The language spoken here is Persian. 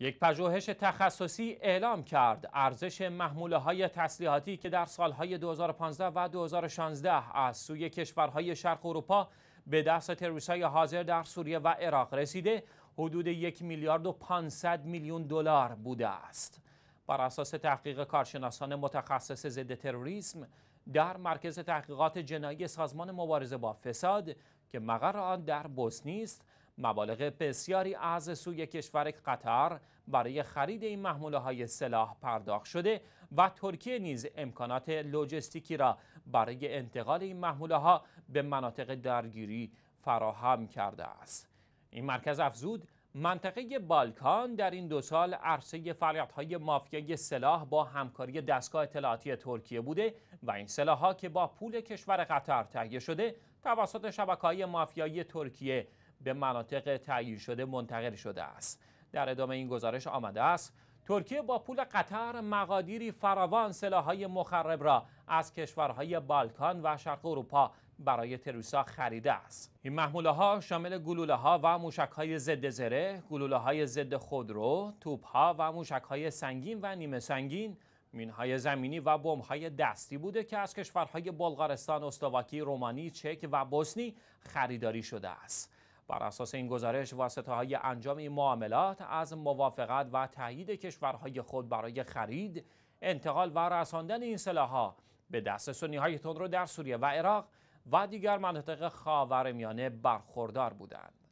یک پژوهش تخصصی اعلام کرد ارزش محموله های تسلیحاتی که در سالهای 2015 و 2016 از سوی کشورهای شرق اروپا به دست تروریست‌های حاضر در سوریه و عراق رسیده حدود یک میلیارد و 500 میلیون دلار بوده است. بر اساس تحقیق کارشناسان متخصص ضد تروریسم در مرکز تحقیقات جنایی سازمان مبارزه با فساد که مقر آن در بوسنی است، مبالغ بسیاری از سوی کشور قطر برای خرید این محموله های سلاح پرداخت شده و ترکیه نیز امکانات لوجستیکی را برای انتقال این محموله ها به مناطق درگیری فراهم کرده است این مرکز افزود منطقه بالکان در این دو سال عرصه فعالیت های مافیای سلاح با همکاری دستگاه اطلاعاتی ترکیه بوده و این سلاح ها که با پول کشور قطر تهیه شده توسط شبکه های مافیایی ترکیه به مناطق تعیین شده منتقل شده است در ادامه این گزارش آمده است ترکیه با پول قطر مقادیری فراوان سلاحهای مخرب را از کشورهای بالکان و شرق اروپا برای تروریستا خریده است این محموله ها شامل گلوله ها و موشک های ضد زره گلوله های ضد خودرو توپ ها و موشک های سنگین و نیمه سنگین مینهای زمینی و های دستی بوده که از کشورهای بلغارستان، استواکی رومانی، چک و بوسنی خریداری شده است. بر اساس این گزارش واسطه های انجام این معاملات از موافقت و تایید کشورهای خود برای خرید انتقال و رساندن این ها به دست سنی های در سوریه و عراق و دیگر مناطق خاورمیانه برخوردار بودند